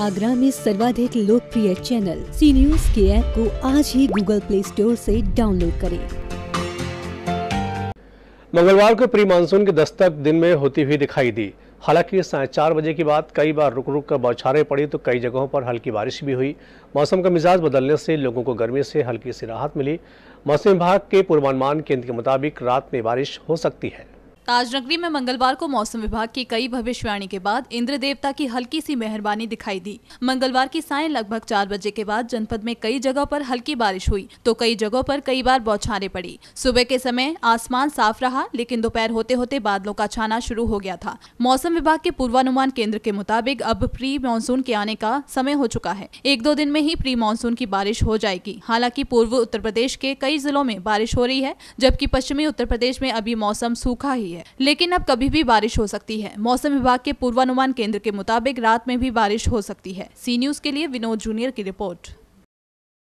आगरा में सर्वाधिक लोकप्रिय चैनल सी न्यूज के ऐप को आज ही गूगल प्ले स्टोर से डाउनलोड करें मंगलवार को प्री मानसून की दस्तक दिन में होती हुई दिखाई दी हालांकि साढ़े चार बजे के बाद कई बार रुक रुक कर बौछारें पड़ी तो कई जगहों पर हल्की बारिश भी हुई मौसम का मिजाज बदलने से लोगों को गर्मी से हल्की सी राहत मिली मौसम विभाग के पूर्वानुमान केंद्र के मुताबिक रात में बारिश हो सकती है ताजनगरी में मंगलवार को मौसम विभाग की कई भविष्यवाणी के बाद इंद्र देवता की हल्की सी मेहरबानी दिखाई दी मंगलवार की साय लगभग चार बजे के बाद जनपद में कई जगहों पर हल्की बारिश हुई तो कई जगहों पर कई बार बौछारें पड़ी सुबह के समय आसमान साफ रहा लेकिन दोपहर होते होते बादलों का छाना शुरू हो गया था मौसम विभाग के पूर्वानुमान केंद्र के मुताबिक अब प्री मानसून के आने का समय हो चुका है एक दो दिन में ही प्री मानसून की बारिश हो जाएगी हालांकि पूर्व उत्तर प्रदेश के कई जिलों में बारिश हो रही है जबकि पश्चिमी उत्तर प्रदेश में अभी मौसम सूखा ही है लेकिन अब कभी भी बारिश हो सकती है मौसम विभाग के पूर्वानुमान केंद्र के मुताबिक रात में भी बारिश हो सकती है सी न्यूज के लिए विनोद जूनियर की रिपोर्ट